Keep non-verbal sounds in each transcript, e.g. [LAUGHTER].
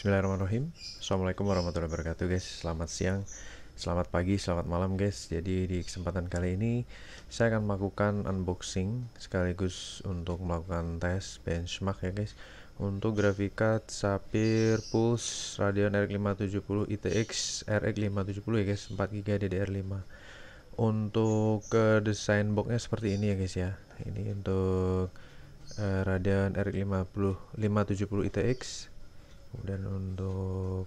Bismillahirrahmanirrahim Assalamualaikum warahmatullahi wabarakatuh guys Selamat siang, selamat pagi, selamat malam guys Jadi di kesempatan kali ini Saya akan melakukan unboxing Sekaligus untuk melakukan tes benchmark ya guys Untuk grafikat Sapphire Pulse Radeon RX 570 ITX RX 570 ya guys 4GB DDR5 Untuk uh, desain boxnya seperti ini ya guys ya Ini untuk eh, Radeon RX 570 ITX kemudian untuk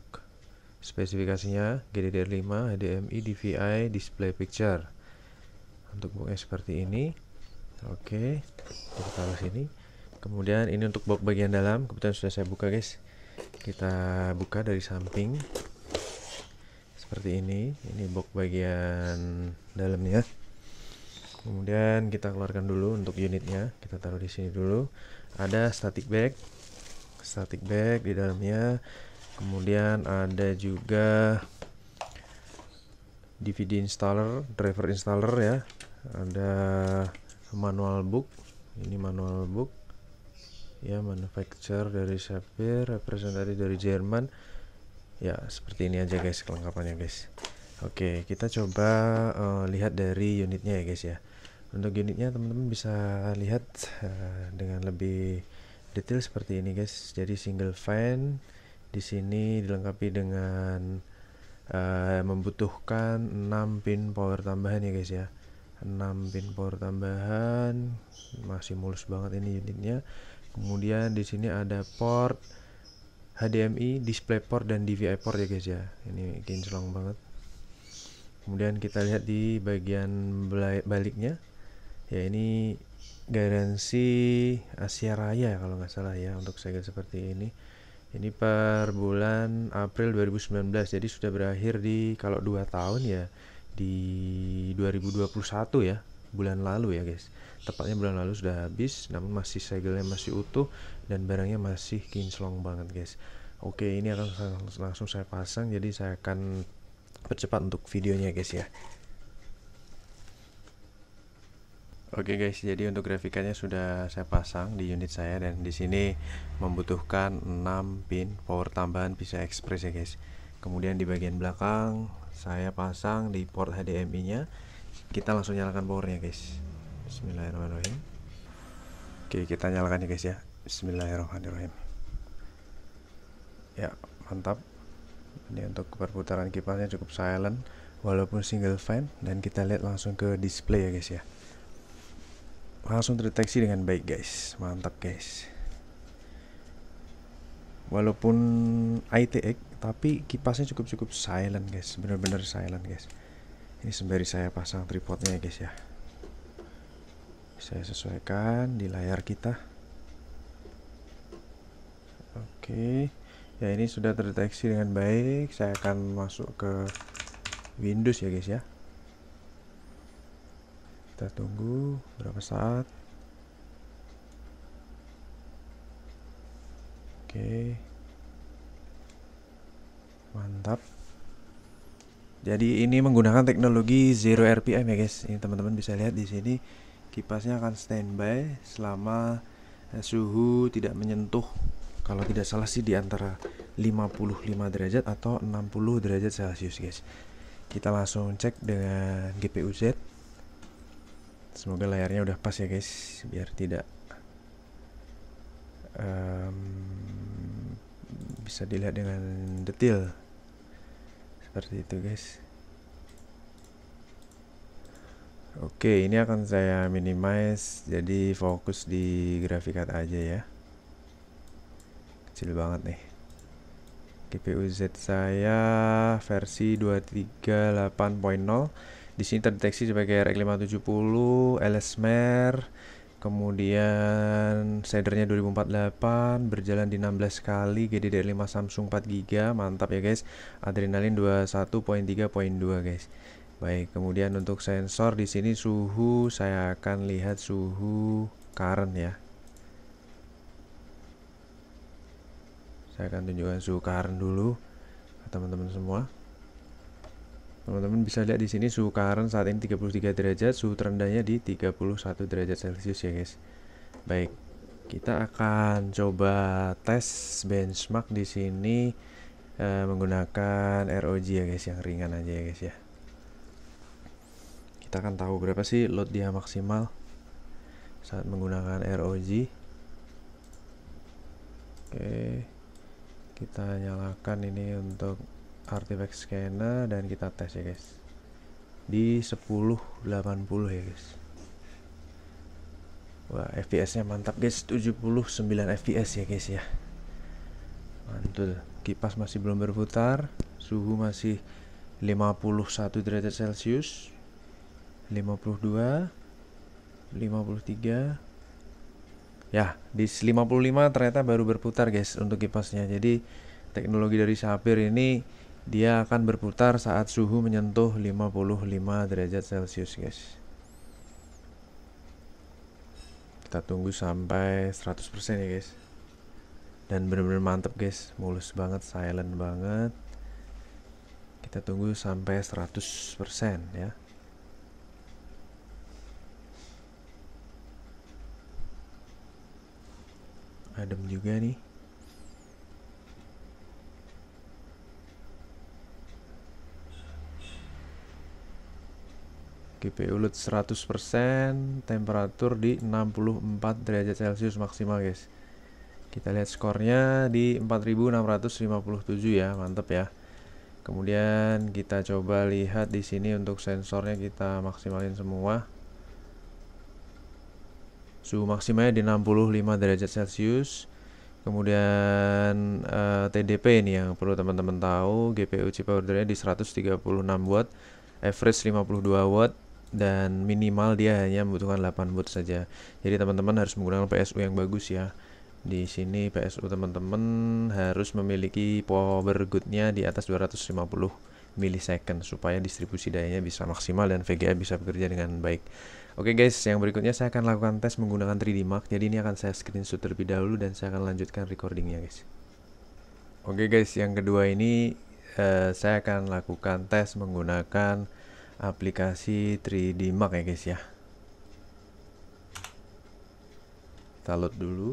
spesifikasinya GDDR5 HDMI DVI display picture untuk bukunya seperti ini oke kita taruh sini kemudian ini untuk box bagian dalam kebetulan sudah saya buka guys kita buka dari samping seperti ini ini box bagian dalamnya kemudian kita keluarkan dulu untuk unitnya kita taruh di sini dulu ada static bag static bag di dalamnya kemudian ada juga DVD installer driver installer ya ada manual book ini manual book ya manufacture dari Shafir representasi dari Jerman ya seperti ini aja guys kelengkapannya guys Oke kita coba uh, lihat dari unitnya ya guys ya untuk unitnya teman-teman bisa lihat uh, dengan lebih detail seperti ini guys jadi single fan di sini dilengkapi dengan uh, membutuhkan 6 pin power tambahan ya guys ya 6 pin power tambahan masih mulus banget ini unitnya kemudian di sini ada port HDMI, display port dan DVI port ya guys ya ini kinclong banget kemudian kita lihat di bagian baliknya ya ini garansi Asia Raya ya, kalau nggak salah ya untuk segel seperti ini ini per bulan April 2019 jadi sudah berakhir di kalau 2 tahun ya di 2021 ya bulan lalu ya guys tepatnya bulan lalu sudah habis namun masih segelnya masih utuh dan barangnya masih kinclong banget guys oke ini akan langsung saya pasang jadi saya akan percepat untuk videonya guys ya Oke guys, jadi untuk grafikannya sudah saya pasang di unit saya dan di sini membutuhkan 6 pin power tambahan bisa Express ya guys. Kemudian di bagian belakang saya pasang di port HDMI-nya. Kita langsung nyalakan powernya guys. Bismillahirrahmanirrahim. Oke, kita nyalakan ya guys ya. Bismillahirrahmanirrahim. Ya, mantap. Ini untuk perputaran kipasnya cukup silent walaupun single fan dan kita lihat langsung ke display ya guys ya langsung terdeteksi dengan baik guys mantap guys walaupun ITX tapi kipasnya cukup-cukup silent guys bener-bener silent guys ini sembari saya pasang tripodnya ya guys ya saya sesuaikan di layar kita oke ya ini sudah terdeteksi dengan baik saya akan masuk ke Windows ya guys ya kita tunggu berapa saat oke mantap jadi ini menggunakan teknologi zero RPM ya guys. Ini teman-teman bisa lihat di sini kipasnya akan standby selama eh, suhu tidak menyentuh kalau tidak salah sih di antara 55 derajat atau 60 derajat Celcius guys. Kita langsung cek dengan GPU Z semoga layarnya udah pas ya guys biar tidak um, bisa dilihat dengan detail seperti itu guys oke ini akan saya minimize jadi fokus di grafikat aja ya kecil banget nih GPU Z saya versi 238.0 di sini terdeteksi sebagai RX570, LSMR, kemudian sedernya 2048 berjalan di 16 kali GDDR5 Samsung 4GB mantap ya guys adrenalin 21.3.2 guys baik kemudian untuk sensor di sini suhu saya akan lihat suhu current ya saya akan tunjukkan suhu current dulu teman-teman semua teman-teman bisa lihat di sini suhu karen saat ini 33 derajat suhu terendahnya di 31 derajat celcius ya guys baik kita akan coba tes benchmark di sini e, menggunakan ROG ya guys yang ringan aja ya guys ya kita akan tahu berapa sih load dia maksimal saat menggunakan ROG oke kita nyalakan ini untuk artifact scanner dan kita tes ya guys di 1080 ya guys wah fps nya mantap guys 79 fps ya guys ya mantul kipas masih belum berputar suhu masih 51 derajat celcius 52 53 ya di 55 ternyata baru berputar guys untuk kipasnya jadi teknologi dari Sapir ini dia akan berputar saat suhu menyentuh 55 derajat celcius guys kita tunggu sampai 100% ya guys dan benar-benar mantep guys mulus banget silent banget kita tunggu sampai 100% ya adem juga nih GPU load 100% temperatur di 64 derajat celcius maksimal guys kita lihat skornya di 4657 ya mantep ya kemudian kita coba lihat di sini untuk sensornya kita maksimalin semua suhu maksimalnya di 65 derajat celcius kemudian uh, eh, TDP ini yang perlu teman-teman tahu GPU chip ordernya di 136 watt average 52 watt dan minimal dia hanya membutuhkan 8 boot saja. Jadi teman-teman harus menggunakan PSU yang bagus ya. Di sini PSU teman-teman harus memiliki power goodnya di atas 250 milisecond supaya distribusi dayanya bisa maksimal dan VGA bisa bekerja dengan baik. Oke guys, yang berikutnya saya akan lakukan tes menggunakan 3D Mark. Jadi ini akan saya screenshot terlebih dahulu dan saya akan lanjutkan recordingnya guys. Oke guys, yang kedua ini uh, saya akan lakukan tes menggunakan aplikasi 3D Max ya guys ya kita load dulu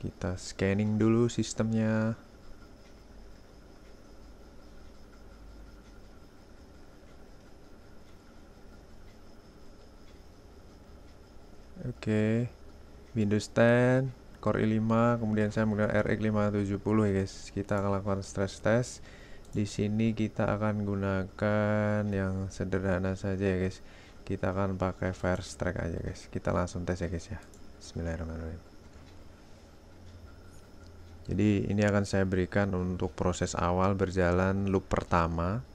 kita scanning dulu sistemnya Oke. Windows 10, Core i5, kemudian saya menggunakan RX 570 ya guys. Kita akan lakukan stress test. Di sini kita akan gunakan yang sederhana saja ya guys. Kita akan pakai first track aja guys. Kita langsung tes ya guys ya. Bismillahirrahmanirrahim. Jadi ini akan saya berikan untuk proses awal berjalan loop pertama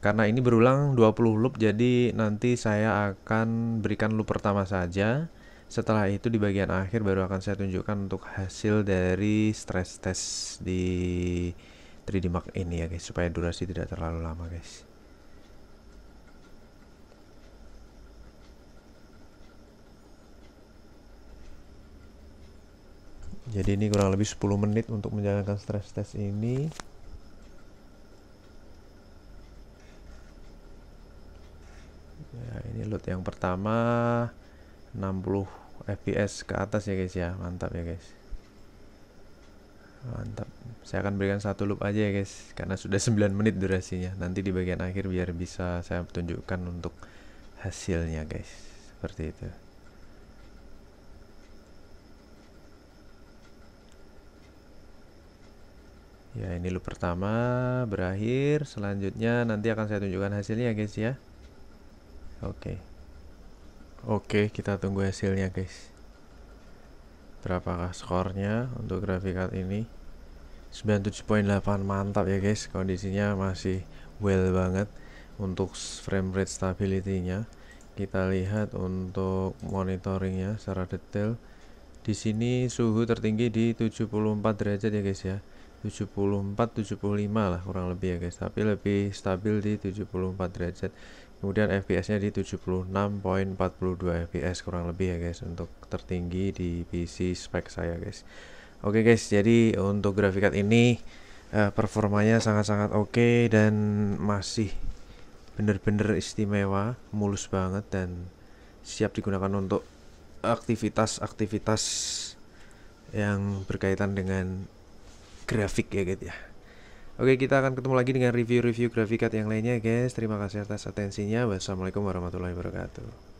karena ini berulang 20 loop jadi nanti saya akan berikan loop pertama saja setelah itu di bagian akhir baru akan saya tunjukkan untuk hasil dari stress test di 3D Mark ini ya guys supaya durasi tidak terlalu lama guys jadi ini kurang lebih 10 menit untuk menjalankan stress test ini buat yang pertama 60 fps ke atas ya guys ya mantap ya guys mantap saya akan berikan satu loop aja ya guys karena sudah 9 [LAUGHS] menit durasinya nanti di bagian akhir biar bisa saya tunjukkan untuk hasilnya guys seperti itu ya ini loop pertama berakhir selanjutnya nanti akan saya tunjukkan hasilnya guys ya oke okay. Oke, kita tunggu hasilnya, guys. Berapakah skornya untuk grafik card ini? 97.8 mantap ya guys kondisinya masih well banget untuk frame rate stability-nya kita lihat untuk monitoringnya secara detail di sini suhu tertinggi di 74 derajat ya guys ya 74 75 lah kurang lebih ya guys tapi lebih stabil di 74 derajat kemudian fps nya di 76.42 fps kurang lebih ya guys untuk tertinggi di PC spek saya guys oke okay guys jadi untuk grafik card ini eh, performanya sangat-sangat oke okay dan masih bener-bener istimewa mulus banget dan siap digunakan untuk aktivitas-aktivitas yang berkaitan dengan grafik ya guys ya Oke, kita akan ketemu lagi dengan review-review grafikat yang lainnya, guys. Terima kasih atas atensinya. Wassalamualaikum warahmatullahi wabarakatuh.